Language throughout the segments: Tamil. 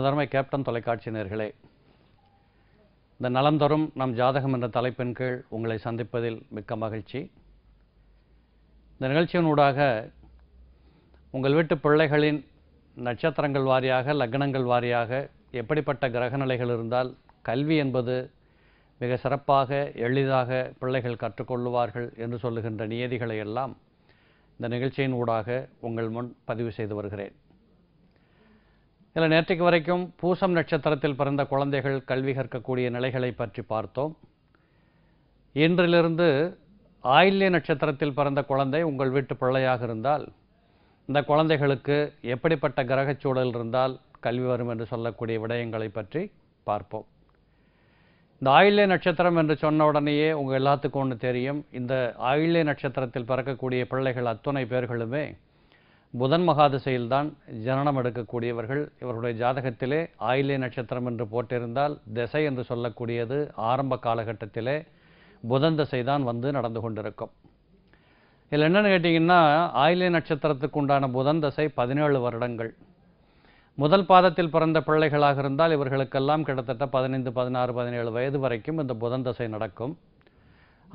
எனதருமை கேப்டன் தொலைக்காட்சி நேர்களே இந்த நலம் தரும் நம் ஜாதகம் என்ற தலைப்பின் கீழ் உங்களை சந்திப்பதில் மிக்க மகிழ்ச்சி இந்த நிகழ்ச்சியினூடாக உங்கள் வீட்டு பிள்ளைகளின் நட்சத்திரங்கள் வாரியாக லக்னங்கள் வாரியாக எப்படிப்பட்ட கிரகநிலைகள் இருந்தால் கல்வி என்பது மிக சிறப்பாக எளிதாக பிள்ளைகள் கற்றுக்கொள்ளுவார்கள் என்று சொல்லுகின்ற நியதிகளை எல்லாம் இந்த நிகழ்ச்சியின் ஊடாக உங்கள் முன் பதிவு செய்து வருகிறேன் இதில் நேற்றைக்கு வரைக்கும் பூசம் நட்சத்திரத்தில் பிறந்த குழந்தைகள் கல்வி கற்கக்கூடிய நிலைகளை பற்றி பார்த்தோம் இன்றிலிருந்து ஆயில்ய நட்சத்திரத்தில் பிறந்த குழந்தை உங்கள் வீட்டு பிள்ளையாக இருந்தால் இந்த குழந்தைகளுக்கு எப்படிப்பட்ட கிரகச்சூழல் இருந்தால் கல்வி வரும் என்று சொல்லக்கூடிய விடயங்களை பற்றி பார்ப்போம் இந்த ஆயில்ய நட்சத்திரம் என்று சொன்ன உடனேயே உங்கள் எல்லாத்துக்கும் ஒன்று தெரியும் இந்த ஆயில்ய நட்சத்திரத்தில் பிறக்கக்கூடிய பிள்ளைகள் அத்துணை பேர்களுமே புதன் மகாதிசையில்தான் ஜனனம் எடுக்கக்கூடியவர்கள் இவர்களுடைய ஜாதகத்திலே ஆயிலே நட்சத்திரம் என்று போட்டிருந்தால் திசை என்று சொல்லக்கூடியது ஆரம்ப காலகட்டத்திலே புதன் திசை தான் வந்து நடந்து கொண்டிருக்கும் இதில் என்னென்னு கேட்டிங்கன்னா ஆயிலே நட்சத்திரத்துக்கு உண்டான புதன் திசை பதினேழு வருடங்கள் முதல் பாதத்தில் பிறந்த பிள்ளைகளாக இருந்தால் இவர்களுக்கெல்லாம் கிட்டத்தட்ட பதினைந்து பதினாறு பதினேழு வயது வரைக்கும் இந்த புதன் தசை நடக்கும்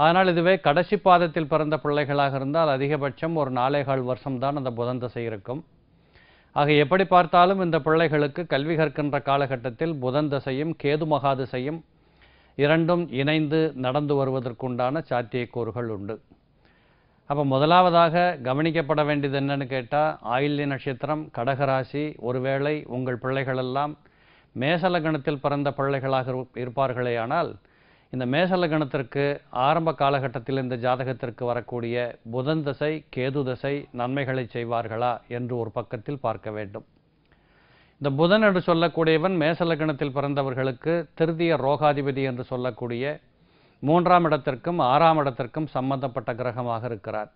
ஆனால் இதுவே கடைசி பாதத்தில் பிறந்த பிள்ளைகளாக இருந்தால் அதிகபட்சம் ஒரு வருஷம் வருஷம்தான் அந்த புதன் தசை இருக்கும் ஆக எப்படி பார்த்தாலும் இந்த பிள்ளைகளுக்கு கல்வி கற்கின்ற காலகட்டத்தில் புதன் தசையும் கேது மகாதிசையும் இரண்டும் இணைந்து நடந்து வருவதற்குண்டான சாத்தியக்கூறுகள் உண்டு அப்போ முதலாவதாக கவனிக்கப்பட வேண்டியது என்னன்னு கேட்டால் ஆயில்ய நட்சத்திரம் கடகராசி ஒருவேளை உங்கள் பிள்ளைகளெல்லாம் மேசலகணத்தில் பிறந்த பிள்ளைகளாக இருப்பார்களே ஆனால் இந்த மேஷ லக்னத்திற்கு ஆரம்ப காலகட்டத்தில் இந்த ஜாதகத்திற்கு வரக்கூடிய புதன் தசை கேது தசை நன்மைகளை செய்வார்களா என்று ஒரு பக்கத்தில் பார்க்க வேண்டும் இந்த புதன் என்று சொல்லக்கூடியவன் மேச லக்னத்தில் பிறந்தவர்களுக்கு திருதிய ரோகாதிபதி என்று சொல்லக்கூடிய மூன்றாம் இடத்திற்கும் ஆறாம் இடத்திற்கும் சம்பந்தப்பட்ட கிரகமாக இருக்கிறார்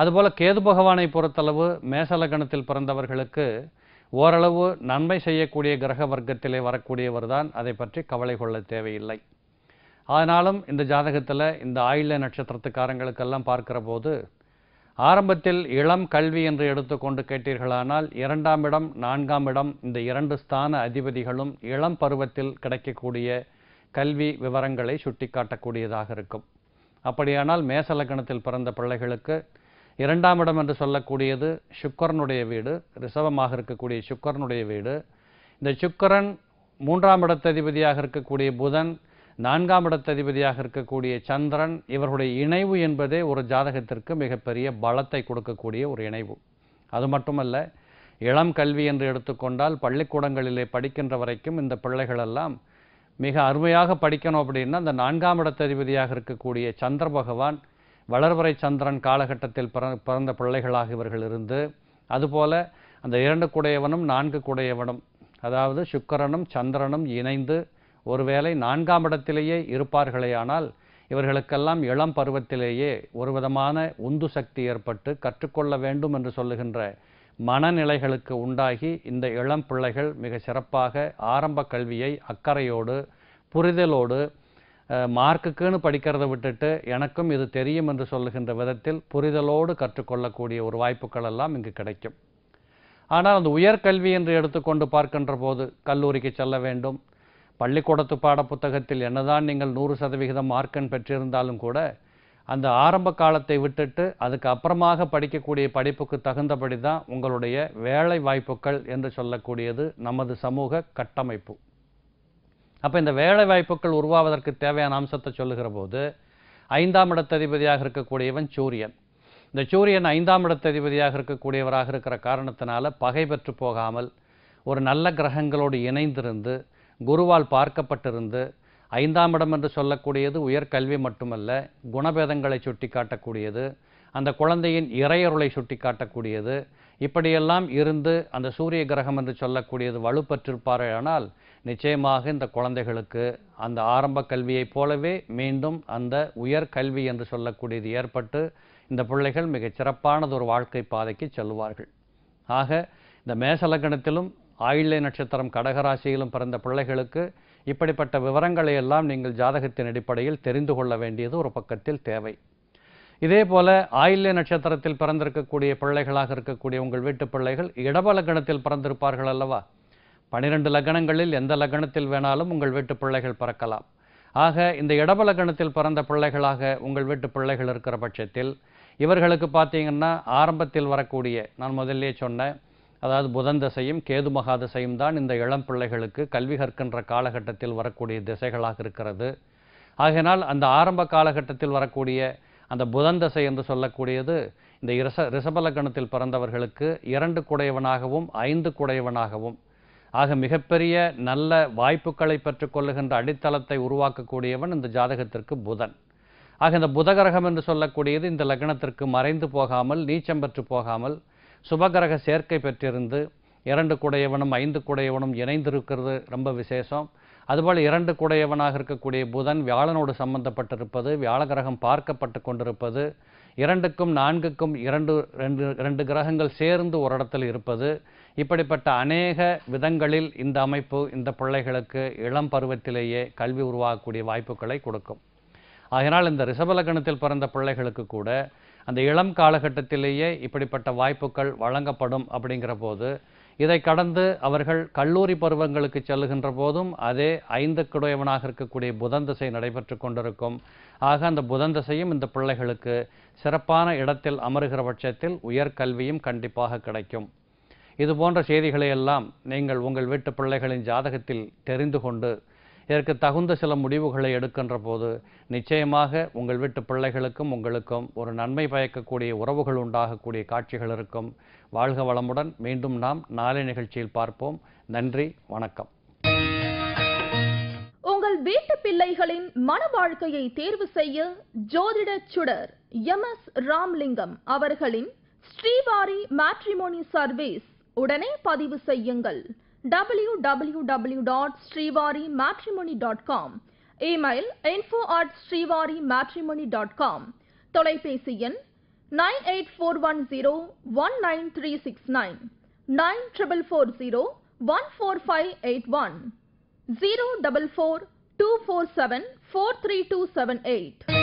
அதுபோல் கேது பகவானை பொறுத்தளவு மேச லக்னத்தில் பிறந்தவர்களுக்கு ஓரளவு நன்மை செய்யக்கூடிய கிரக வர்க்கத்திலே வரக்கூடியவர் தான் அதை பற்றி கவலை கொள்ள தேவையில்லை ஆனாலும் இந்த ஜாதகத்தில் இந்த ஆயுள நட்சத்திரத்துக்காரங்களுக்கெல்லாம் பார்க்கிற போது ஆரம்பத்தில் இளம் கல்வி என்று எடுத்துக்கொண்டு கேட்டீர்களானால் இரண்டாம் இடம் நான்காம் இடம் இந்த இரண்டு ஸ்தான அதிபதிகளும் இளம் பருவத்தில் கிடைக்கக்கூடிய கல்வி விவரங்களை சுட்டிக்காட்டக்கூடியதாக இருக்கும் அப்படியானால் மேசலக்கணத்தில் பிறந்த பிள்ளைகளுக்கு இரண்டாம் இடம் என்று சொல்லக்கூடியது சுக்கரனுடைய வீடு ரிசவமாக இருக்கக்கூடிய சுக்கரனுடைய வீடு இந்த சுக்கரன் மூன்றாம் இடத்ததிபதியாக இருக்கக்கூடிய புதன் நான்காம் இடத்ததிபதியாக இருக்கக்கூடிய சந்திரன் இவர்களுடைய இணைவு என்பதே ஒரு ஜாதகத்திற்கு மிகப்பெரிய பலத்தை கொடுக்கக்கூடிய ஒரு இணைவு அது மட்டுமல்ல இளம் கல்வி என்று எடுத்துக்கொண்டால் பள்ளிக்கூடங்களிலே படிக்கின்ற வரைக்கும் இந்த பிள்ளைகளெல்லாம் மிக அருமையாக படிக்கணும் அப்படின்னா அந்த நான்காம் இடத்ததிபதியாக இருக்கக்கூடிய சந்திர பகவான் வளர்வரை சந்திரன் காலகட்டத்தில் பிறந்த பிள்ளைகளாக இவர்கள் இருந்து அதுபோல அந்த இரண்டு குடையவனும் நான்கு குடையவனும் அதாவது சுக்கரனும் சந்திரனும் இணைந்து ஒருவேளை நான்காம் இடத்திலேயே இருப்பார்களேயானால் இவர்களுக்கெல்லாம் இளம் பருவத்திலேயே ஒரு விதமான உந்து சக்தி ஏற்பட்டு கற்றுக்கொள்ள வேண்டும் என்று சொல்லுகின்ற மனநிலைகளுக்கு உண்டாகி இந்த இளம் பிள்ளைகள் மிக சிறப்பாக ஆரம்ப கல்வியை அக்கறையோடு புரிதலோடு மார்க்குக்குன்னு படிக்கிறத விட்டுட்டு எனக்கும் இது தெரியும் என்று சொல்லுகின்ற விதத்தில் புரிதலோடு கற்றுக்கொள்ளக்கூடிய ஒரு வாய்ப்புகள் எல்லாம் இங்கு கிடைக்கும் ஆனால் அந்த உயர்கல்வி என்று எடுத்துக்கொண்டு பார்க்கின்ற போது கல்லூரிக்கு செல்ல வேண்டும் பள்ளிக்கூடத்து பாட புத்தகத்தில் என்னதான் நீங்கள் நூறு சதவிகிதம் மார்க்கன் பெற்றிருந்தாலும் கூட அந்த ஆரம்ப காலத்தை விட்டுட்டு அதுக்கு அப்புறமாக படிக்கக்கூடிய படிப்புக்கு தகுந்தபடி தான் உங்களுடைய வேலை வாய்ப்புகள் என்று சொல்லக்கூடியது நமது சமூக கட்டமைப்பு அப்போ இந்த வேலை வாய்ப்புகள் உருவாவதற்கு தேவையான அம்சத்தை சொல்லுகிற போது ஐந்தாம் இடத்ததிபதியாக இருக்கக்கூடியவன் சூரியன் இந்த சூரியன் ஐந்தாம் இடத்ததிபதியாக இருக்கக்கூடியவராக இருக்கிற காரணத்தினால பகை பெற்று போகாமல் ஒரு நல்ல கிரகங்களோடு இணைந்திருந்து குருவால் பார்க்கப்பட்டிருந்து ஐந்தாம் இடம் என்று சொல்லக்கூடியது உயர்கல்வி மட்டுமல்ல குணபேதங்களை சுட்டி காட்டக்கூடியது அந்த குழந்தையின் இறையருளை சுட்டி காட்டக்கூடியது இப்படியெல்லாம் இருந்து அந்த சூரிய கிரகம் என்று சொல்லக்கூடியது வலுப்பற்றிருப்பார்களானால் நிச்சயமாக இந்த குழந்தைகளுக்கு அந்த ஆரம்ப கல்வியைப் போலவே மீண்டும் அந்த உயர் கல்வி என்று சொல்லக்கூடியது ஏற்பட்டு இந்த பிள்ளைகள் மிகச் சிறப்பானது ஒரு வாழ்க்கை பாதைக்கு செல்வார்கள் ஆக இந்த மேசலக்கணத்திலும் ஆயில்லை நட்சத்திரம் கடகராசியிலும் பிறந்த பிள்ளைகளுக்கு இப்படிப்பட்ட விவரங்களை எல்லாம் நீங்கள் ஜாதகத்தின் அடிப்படையில் தெரிந்து கொள்ள வேண்டியது ஒரு பக்கத்தில் தேவை இதே போல ஆயில்ய நட்சத்திரத்தில் பிறந்திருக்கக்கூடிய பிள்ளைகளாக இருக்கக்கூடிய உங்கள் வீட்டு பிள்ளைகள் இடப லக்கணத்தில் பிறந்திருப்பார்கள் அல்லவா பனிரெண்டு லக்கணங்களில் எந்த லக்கணத்தில் வேணாலும் உங்கள் வீட்டு பிள்ளைகள் பிறக்கலாம் ஆக இந்த இடப லக்கணத்தில் பிறந்த பிள்ளைகளாக உங்கள் வீட்டு பிள்ளைகள் இருக்கிற பட்சத்தில் இவர்களுக்கு பார்த்தீங்கன்னா ஆரம்பத்தில் வரக்கூடிய நான் முதல்லே சொன்னேன் அதாவது புதன் திசையும் கேது மகா தான் இந்த இளம் பிள்ளைகளுக்கு கல்வி கற்கின்ற காலகட்டத்தில் வரக்கூடிய திசைகளாக இருக்கிறது ஆகையினால் அந்த ஆரம்ப காலகட்டத்தில் வரக்கூடிய அந்த புதன் திசை என்று சொல்லக்கூடியது இந்த ரிச ரிசபலக்கணத்தில் பிறந்தவர்களுக்கு இரண்டு குடையவனாகவும் ஐந்து குடையவனாகவும் ஆக மிகப்பெரிய நல்ல வாய்ப்புகளை பெற்றுக்கொள்ளுகின்ற அடித்தளத்தை உருவாக்கக்கூடியவன் இந்த ஜாதகத்திற்கு புதன் ஆக இந்த புதகரகம் என்று சொல்லக்கூடியது இந்த லக்னத்திற்கு மறைந்து போகாமல் நீச்சம் பெற்று போகாமல் சுபகிரக சேர்க்கை பெற்றிருந்து இரண்டு குடையவனும் ஐந்து குடையவனும் இணைந்திருக்கிறது ரொம்ப விசேஷம் அதுபோல் இரண்டு குடையவனாக இருக்கக்கூடிய புதன் வியாழனோடு சம்பந்தப்பட்டிருப்பது வியாழ கிரகம் பார்க்கப்பட்டு கொண்டிருப்பது இரண்டுக்கும் நான்குக்கும் இரண்டு ரெண்டு ரெண்டு கிரகங்கள் சேர்ந்து ஒரு இடத்தில் இருப்பது இப்படிப்பட்ட அநேக விதங்களில் இந்த அமைப்பு இந்த பிள்ளைகளுக்கு இளம் பருவத்திலேயே கல்வி உருவாகக்கூடிய வாய்ப்புகளை கொடுக்கும் அதனால் இந்த ரிசபலகணத்தில் பிறந்த பிள்ளைகளுக்கு கூட அந்த இளம் காலகட்டத்திலேயே இப்படிப்பட்ட வாய்ப்புகள் வழங்கப்படும் அப்படிங்கிற போது இதை கடந்து அவர்கள் கல்லூரி பருவங்களுக்கு செல்லுகின்ற போதும் அதே ஐந்து குடையவனாக இருக்கக்கூடிய புதன் திசை நடைபெற்று கொண்டிருக்கும் ஆக அந்த புதன் திசையும் இந்த பிள்ளைகளுக்கு சிறப்பான இடத்தில் அமருகிற பட்சத்தில் உயர்கல்வியும் கண்டிப்பாக கிடைக்கும் இது போன்ற செய்திகளை எல்லாம் நீங்கள் உங்கள் வீட்டு பிள்ளைகளின் ஜாதகத்தில் தெரிந்து கொண்டு இதற்கு தகுந்த சில முடிவுகளை எடுக்கின்ற போது நிச்சயமாக உங்கள் வீட்டு பிள்ளைகளுக்கும் உங்களுக்கும் ஒரு நன்மை பயக்கக்கூடிய உறவுகள் உண்டாகக்கூடிய காட்சிகள் இருக்கும் வாழ்க வளமுடன் மீண்டும் நாம் நாளை நிகழ்ச்சியில் பார்ப்போம் நன்றி வணக்கம் உங்கள் வீட்டு பிள்ளைகளின் மன வாழ்க்கையை தேர்வு செய்ய ஜோதிட சுடர் எம் எஸ் ராம்லிங்கம் அவர்களின் ஸ்ரீவாரி மேட்ரிமோனி சர்வீஸ் உடனே பதிவு செய்யுங்கள் www.srivarimatrimony.com Email info at srivarimatrimony.com தொலைபேசி எண் 98410-19369 9440-14581 0442-4500 Four four seven four three two seven eight.